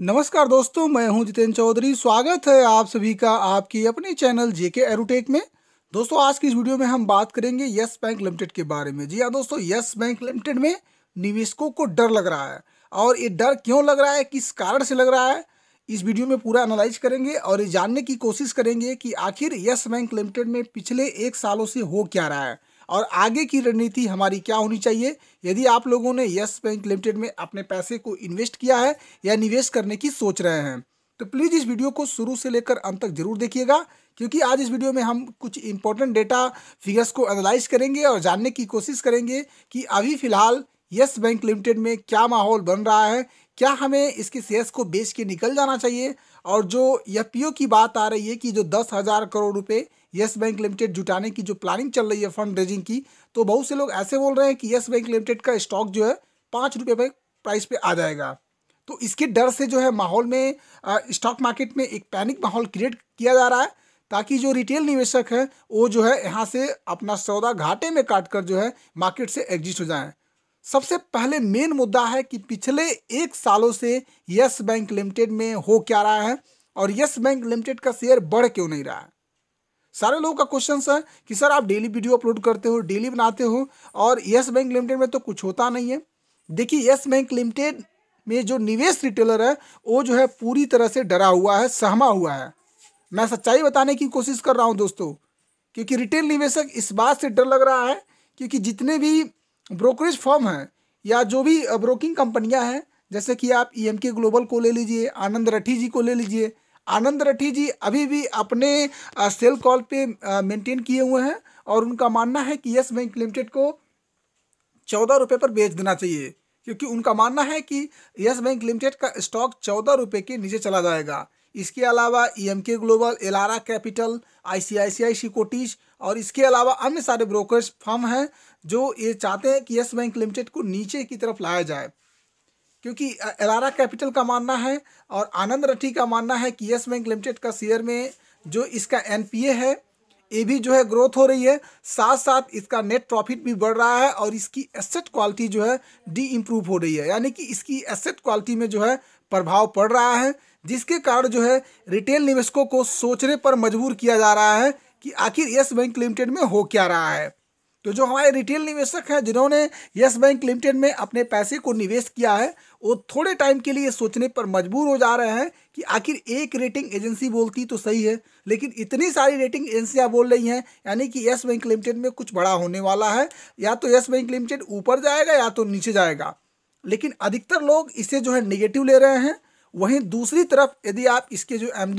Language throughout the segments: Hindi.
नमस्कार दोस्तों मैं हूं जितेंद्र चौधरी स्वागत है आप सभी का आपकी अपने चैनल जेके एरोटेक में दोस्तों आज की इस वीडियो में हम बात करेंगे यस बैंक लिमिटेड के बारे में जी हाँ दोस्तों यस बैंक लिमिटेड में निवेशकों को डर लग रहा है और ये डर क्यों लग रहा है किस कारण से लग रहा है इस वीडियो में पूरा एनालाइज करेंगे और ये जानने की कोशिश करेंगे कि आखिर यस बैंक लिमिटेड में पिछले एक सालों से हो क्या रहा है और आगे की रणनीति हमारी क्या होनी चाहिए यदि आप लोगों ने यस बैंक लिमिटेड में अपने पैसे को इन्वेस्ट किया है या निवेश करने की सोच रहे हैं तो प्लीज़ इस वीडियो को शुरू से लेकर अंत तक जरूर देखिएगा क्योंकि आज इस वीडियो में हम कुछ इंपॉर्टेंट डेटा फिगर्स को एनालाइज करेंगे और जानने की कोशिश करेंगे कि अभी फ़िलहाल यस बैंक लिमिटेड में क्या माहौल बन रहा है क्या हमें इसके शेयर्स को बेच के निकल जाना चाहिए और जो एफ की बात आ रही है कि जो दस हज़ार करोड़ रुपये येस बैंक लिमिटेड जुटाने की जो प्लानिंग चल रही है फंड रेजिंग की तो बहुत से लोग ऐसे बोल रहे हैं कि येस बैंक लिमिटेड का स्टॉक जो है पाँच रुपये पे प्राइस पे आ जाएगा तो इसके डर से जो है माहौल में स्टॉक मार्केट में एक पैनिक माहौल क्रिएट किया जा रहा है ताकि जो रिटेल निवेशक हैं वो जो है यहाँ से अपना सौदा घाटे में काट कर जो है मार्केट से एग्जिट हो जाएं सबसे पहले मेन मुद्दा है कि पिछले एक सालों से यस बैंक लिमिटेड में हो क्या रहा है और येस बैंक लिमिटेड का शेयर बढ़ क्यों नहीं रहा है सारे लोगों का क्वेश्चन है कि सर आप डेली वीडियो अपलोड करते हो डेली बनाते हो और यस बैंक लिमिटेड में तो कुछ होता नहीं है देखिए यस बैंक लिमिटेड में जो निवेश रिटेलर है वो जो है पूरी तरह से डरा हुआ है सहमा हुआ है मैं सच्चाई बताने की कोशिश कर रहा हूँ दोस्तों क्योंकि रिटेल निवेशक इस बात से डर लग रहा है क्योंकि जितने भी ब्रोकरेज फॉर्म हैं या जो भी ब्रोकिंग कंपनियाँ हैं जैसे कि आप ई e ग्लोबल को ले लीजिए आनंद रठी जी को ले लीजिए आनंद रठी जी अभी भी अपने सेल कॉल पे मेंटेन किए हुए हैं और उनका मानना है कि यस बैंक लिमिटेड को चौदह रुपये पर बेच देना चाहिए क्योंकि उनका मानना है कि येस बैंक लिमिटेड का स्टॉक चौदह रुपये के नीचे चला जाएगा इसके अलावा E M K Global Elara Capital I C I C I Securities और इसके अलावा अन्य सारे ब्रोकर्स फर्म हैं जो ये चाहते हैं कि येस बैंक लिमिटेड को नीचे की तरफ लाया जाए क्योंकि एलारा कैपिटल का मानना है और आनंद रठी का मानना है कि यस बैंक लिमिटेड का शेयर में जो इसका एनपीए है ये भी जो है ग्रोथ हो रही है साथ साथ इसका नेट प्रॉफिट भी बढ़ रहा है और इसकी एसेट क्वालिटी जो है डी इम्प्रूव हो रही है यानी कि इसकी एसेट क्वालिटी में जो है प्रभाव पड़ रहा है जिसके कारण जो है रिटेल निवेशकों को सोचने पर मजबूर किया जा रहा है कि आखिर येस बैंक लिमिटेड में हो क्या रहा है तो जो हमारे रिटेल निवेशक हैं जिन्होंने यस बैंक लिमिटेड में अपने पैसे को निवेश किया है वो थोड़े टाइम के लिए सोचने पर मजबूर हो जा रहे हैं कि आखिर एक रेटिंग एजेंसी बोलती तो सही है लेकिन इतनी सारी रेटिंग एजेंसियाँ बोल रही हैं यानी कि येस बैंक लिमिटेड में कुछ बड़ा होने वाला है या तो यस बैंक लिमिटेड ऊपर जाएगा या तो नीचे जाएगा लेकिन अधिकतर लोग इसे जो है निगेटिव ले रहे हैं वहीं दूसरी तरफ यदि आप इसके जो एम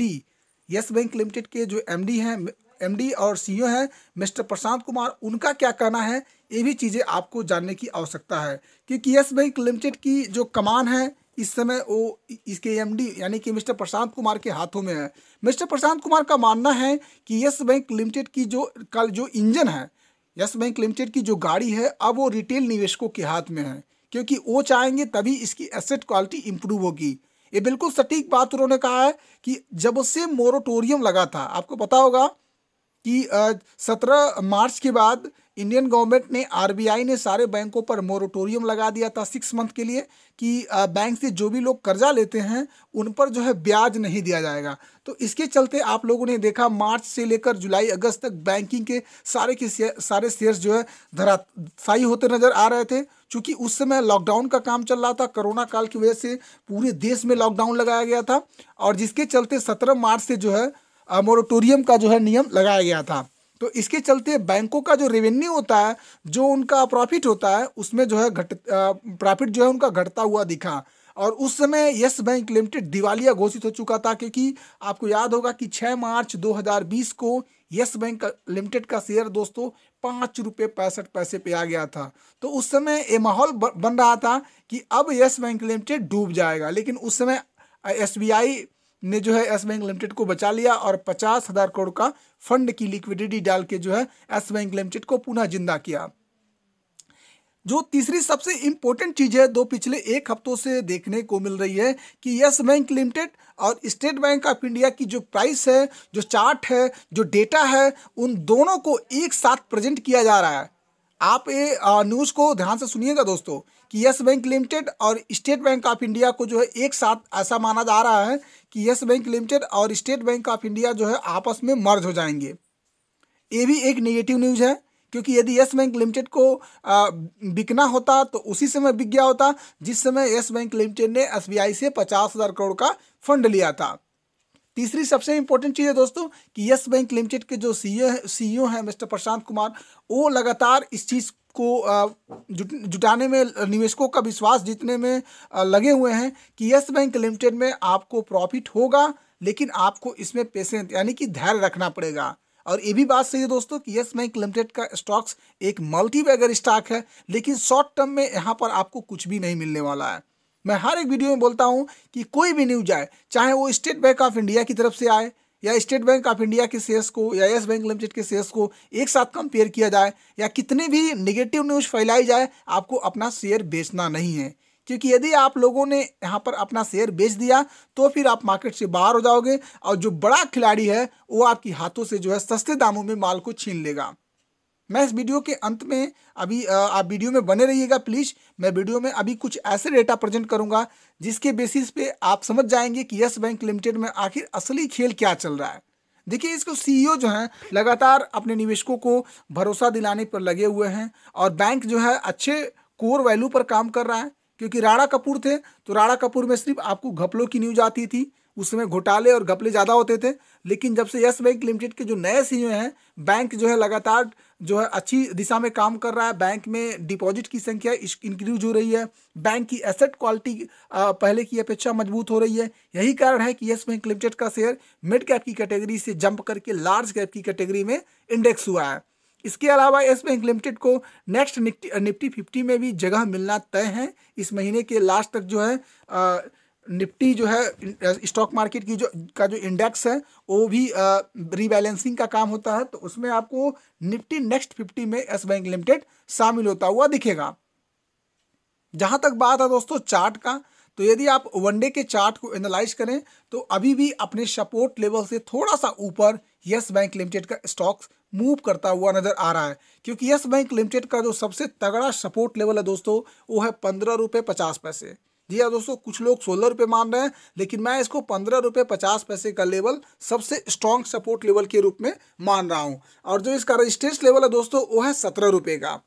यस बैंक लिमिटेड के जो एम हैं एमडी और सीईओ e हैं मिस्टर प्रशांत कुमार उनका क्या कहना है ये भी चीज़ें आपको जानने की आवश्यकता है क्योंकि यस बैंक लिमिटेड की जो कमान है इस समय वो इसके एमडी यानी कि मिस्टर प्रशांत कुमार के हाथों में है मिस्टर प्रशांत कुमार का मानना है कि यस बैंक लिमिटेड की जो कल जो इंजन है यस बैंक लिमिटेड की जो गाड़ी है अब वो रिटेल निवेशकों के हाथ में है क्योंकि वो चाहेंगे तभी इसकी एसेट क्वालिटी इंप्रूव होगी ये बिल्कुल सटीक बात उन्होंने कहा है कि जब से मोरोटोरियम लगा था आपको पता होगा कि सत्रह मार्च के बाद इंडियन गवर्नमेंट ने आरबीआई ने सारे बैंकों पर मोरिटोरियम लगा दिया था सिक्स मंथ के लिए कि बैंक से जो भी लोग कर्जा लेते हैं उन पर जो है ब्याज नहीं दिया जाएगा तो इसके चलते आप लोगों ने देखा मार्च से लेकर जुलाई अगस्त तक बैंकिंग के सारे के सारे शेयर्स जो है धराशाई होते नजर आ रहे थे चूंकि उस समय लॉकडाउन का काम चल रहा था कोरोना काल की वजह से पूरे देश में लॉकडाउन लगाया गया था और जिसके चलते सत्रह मार्च से जो है मोरिटोरियम का जो है नियम लगाया गया था तो इसके चलते बैंकों का जो रेवेन्यू होता है जो उनका प्रॉफिट होता है उसमें जो है घट प्रॉफिट जो है उनका घटता हुआ दिखा और उस समय यस बैंक लिमिटेड दिवालिया घोषित हो चुका था क्योंकि आपको याद होगा कि 6 मार्च 2020 को यस बैंक लिमिटेड का शेयर दोस्तों पाँच रुपये पैंसठ पैसे पे आ गया था तो उस समय ये माहौल बन रहा था कि अब यस बैंक लिमिटेड डूब जाएगा लेकिन उस समय एस ने जो है एस बैंक लिमिटेड को बचा लिया और पचास हजार करोड़ का फंड की लिक्विडिटी डाल के जो है एस बैंक लिमिटेड को पुनः जिंदा किया जो तीसरी सबसे इंपॉर्टेंट चीज़ है दो पिछले एक हफ्तों से देखने को मिल रही है कि यस बैंक लिमिटेड और स्टेट बैंक ऑफ इंडिया की जो प्राइस है जो चार्ट है जो डेटा है उन दोनों को एक साथ प्रेजेंट किया जा रहा है आप ये न्यूज़ को ध्यान से सुनिएगा दोस्तों कि यस बैंक लिमिटेड और स्टेट बैंक ऑफ इंडिया को जो है एक साथ ऐसा माना जा रहा है कि यस बैंक लिमिटेड और स्टेट बैंक ऑफ इंडिया जो है आपस में मर्ज हो जाएंगे ये भी एक नेगेटिव न्यूज़ है क्योंकि यदि यस बैंक लिमिटेड को बिकना होता तो उसी समय बिक गया होता जिस समय यस बैंक लिमिटेड ने एस से पचास हज़ार करोड़ का फंड लिया था तीसरी सबसे इंपॉर्टेंट चीज़ है दोस्तों कि यस बैंक लिमिटेड के जो सीईओ सीईओ e हैं मिस्टर e प्रशांत कुमार वो लगातार इस चीज़ को जुट, जुटाने में निवेशकों का विश्वास जीतने में लगे हुए हैं कि यस बैंक लिमिटेड में आपको प्रॉफिट होगा लेकिन आपको इसमें पेशेंट यानी कि धैर्य रखना पड़ेगा और ये भी बात सही है दोस्तों कि यस बैंक लिमिटेड का स्टॉक्स एक मल्टी स्टॉक है लेकिन शॉर्ट टर्म में यहाँ पर आपको कुछ भी नहीं मिलने वाला है मैं हर एक वीडियो में बोलता हूँ कि कोई भी न्यूज आए चाहे वो स्टेट बैंक ऑफ इंडिया की तरफ से आए या स्टेट बैंक ऑफ इंडिया के शेयर्स को या येस बैंक लिमिटेड के शेयर्स को एक साथ कंपेयर किया जाए या कितनी भी निगेटिव न्यूज़ फैलाई जाए आपको अपना शेयर बेचना नहीं है क्योंकि यदि आप लोगों ने यहाँ पर अपना शेयर बेच दिया तो फिर आप मार्केट से बाहर हो जाओगे और जो बड़ा खिलाड़ी है वो आपकी हाथों से जो है सस्ते दामों में माल को छीन लेगा मैं इस वीडियो के अंत में अभी आप वीडियो में बने रहिएगा प्लीज़ मैं वीडियो में अभी कुछ ऐसे डेटा प्रेजेंट करूंगा जिसके बेसिस पे आप समझ जाएंगे कि यस बैंक लिमिटेड में आखिर असली खेल क्या चल रहा है देखिए इसको सीईओ e जो हैं लगातार अपने निवेशकों को भरोसा दिलाने पर लगे हुए हैं और बैंक जो है अच्छे कोर वैल्यू पर काम कर रहा है क्योंकि राणा कपूर थे तो राणा कपूर में सिर्फ आपको घपलों की न्यूज आती थी उसमें घोटाले और घपले ज़्यादा होते थे लेकिन जब से यस बैंक लिमिटेड के जो नए सी हैं बैंक जो है लगातार जो है अच्छी दिशा में काम कर रहा है बैंक में डिपॉजिट की संख्या इंक्रीज हो रही है बैंक की एसेट क्वालिटी पहले की अपेक्षा मजबूत हो रही है यही कारण है कि यस बैंक लिमिटेड का शेयर मिड कैप की कैटेगरी से जंप करके लार्ज कैप की कैटेगरी में इंडेक्स हुआ है इसके अलावा यस बैंक लिमिटेड को नेक्स्ट निफ्टी निफ्टी फिफ्टी में भी जगह मिलना तय है इस महीने के लास्ट तक जो है निफ्टी जो है स्टॉक मार्केट की जो का जो इंडेक्स है वो भी रीबैलेंसिंग का काम होता है तो उसमें आपको निफ्टी नेक्स्ट फिफ्टी में एस बैंक लिमिटेड शामिल होता हुआ दिखेगा जहां तक बात है दोस्तों चार्ट का तो यदि आप वनडे के चार्ट को एनालाइज करें तो अभी भी अपने सपोर्ट लेवल से थोड़ा सा ऊपर यस बैंक लिमिटेड का स्टॉक्स मूव करता हुआ नजर आ रहा है क्योंकि यस बैंक लिमिटेड का जो सबसे तगड़ा सपोर्ट लेवल है दोस्तों वो है पंद्रह रुपये पचास पैसे जी हाँ दोस्तों कुछ लोग सोलह रुपये मान रहे हैं लेकिन मैं इसको पंद्रह रुपये पचास पैसे का लेवल सबसे स्ट्रॉन्ग सपोर्ट लेवल के रूप में मान रहा हूँ और जो इसका रजिस्टेंस लेवल है दोस्तों वो है सत्रह रुपये का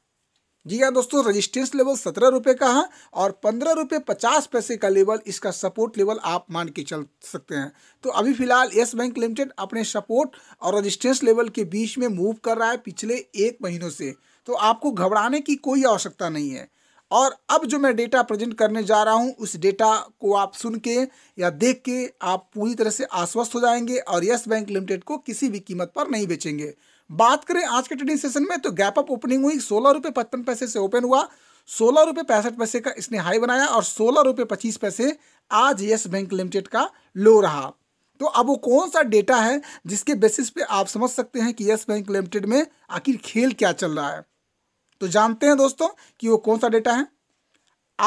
जी हाँ दोस्तों रजिस्टेंस लेवल सत्रह रुपये का है और पंद्रह रुपये पचास पैसे का लेवल इसका सपोर्ट लेवल आप मान के चल सकते हैं तो अभी फिलहाल येस बैंक लिमिटेड अपने सपोर्ट और रजिस्टेंस लेवल के बीच में मूव कर रहा है पिछले एक महीनों से तो आपको घबराने की कोई आवश्यकता नहीं है और अब जो मैं डेटा प्रेजेंट करने जा रहा हूँ उस डेटा को आप सुन के या देख के आप पूरी तरह से आश्वस्त हो जाएंगे और यस बैंक लिमिटेड को किसी भी कीमत पर नहीं बेचेंगे बात करें आज के ट्रेडिंग सेशन में तो गैप अप ओपनिंग हुई सोलह रुपये पचपन पैसे से ओपन हुआ सोलह रुपये पैंसठ पैसे का इसने हाई बनाया और सोलह रुपये पच्चीस पैसे आज यस बैंक लिमिटेड का लो रहा तो अब वो कौन सा डेटा है जिसके बेसिस पे आप समझ सकते हैं कि यस बैंक लिमिटेड में आखिर खेल क्या चल रहा है तो जानते हैं दोस्तों कि वो कौन सा डेटा है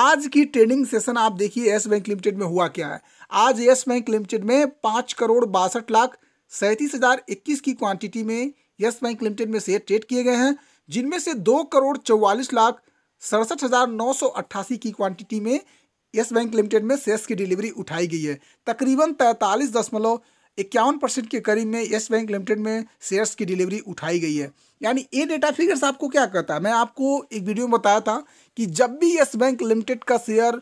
आज की ट्रेडिंग सेशन आप देखिए येस बैंक लिमिटेड में हुआ क्या है आज यस बैंक लिमिटेड में पांच करोड़ बासठ लाख सैंतीस हज़ार इक्कीस की क्वांटिटी में येस बैंक लिमिटेड में शेयर ट्रेड किए गए हैं जिनमें से दो करोड़ चौवालीस लाख सड़सठ हज़ार नौ सौ अट्ठासी की क्वांटिटी में येस बैंक लिमिटेड में शेयर्स की डिलीवरी उठाई गई है तकरीबन तैतालीस दशमलव इक्यावन परसेंट के करीब में येस बैंक लिमिटेड में शेयर्स की डिलीवरी उठाई गई है यानी ये डेटा फिगर्स आपको क्या कहता है मैं आपको एक वीडियो में बताया था कि जब भी येस बैंक लिमिटेड का शेयर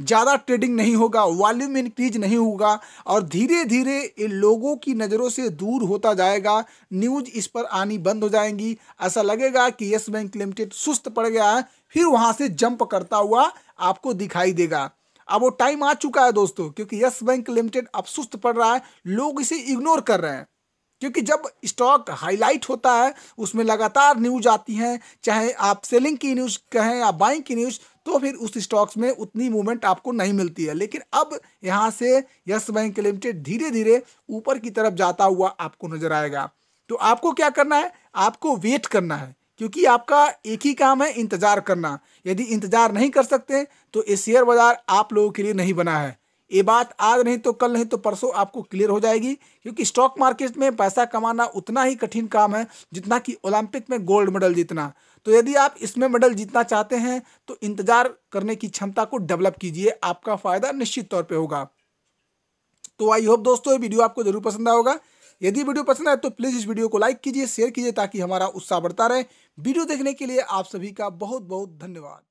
ज़्यादा ट्रेडिंग नहीं होगा वॉल्यूम इंक्रीज नहीं होगा और धीरे धीरे ये लोगों की नज़रों से दूर होता जाएगा न्यूज इस पर आनी बंद हो जाएंगी ऐसा लगेगा कि येस बैंक लिमिटेड सुस्त पड़ गया है फिर वहाँ से जंप करता हुआ आपको दिखाई देगा अब वो टाइम आ चुका है दोस्तों क्योंकि यस बैंक लिमिटेड अब सुस्त पड़ रहा है लोग इसे इग्नोर कर रहे हैं क्योंकि जब स्टॉक हाईलाइट होता है उसमें लगातार न्यूज आती हैं चाहे आप सेलिंग की न्यूज कहें या बाइंग की न्यूज तो फिर उस स्टॉक्स में उतनी मूवमेंट आपको नहीं मिलती है लेकिन अब यहाँ से यस बैंक लिमिटेड धीरे धीरे ऊपर की तरफ जाता हुआ आपको नजर आएगा तो आपको क्या करना है आपको वेट करना है क्योंकि आपका एक ही काम है इंतज़ार करना यदि इंतज़ार नहीं कर सकते तो ये शेयर बाज़ार आप लोगों के लिए नहीं बना है ये बात आज नहीं तो कल नहीं तो परसों आपको क्लियर हो जाएगी क्योंकि स्टॉक मार्केट में पैसा कमाना उतना ही कठिन काम है जितना कि ओलंपिक में गोल्ड मेडल जीतना तो यदि आप इसमें मेडल जीतना चाहते हैं तो इंतज़ार करने की क्षमता को डेवलप कीजिए आपका फ़ायदा निश्चित तौर पर होगा तो आई होप दोस्तों ये वीडियो आपको ज़रूर पसंद आएगा यदि वीडियो पसंद आए तो प्लीज़ इस वीडियो को लाइक कीजिए शेयर कीजिए ताकि हमारा उत्साह बढ़ता रहे वीडियो देखने के लिए आप सभी का बहुत बहुत धन्यवाद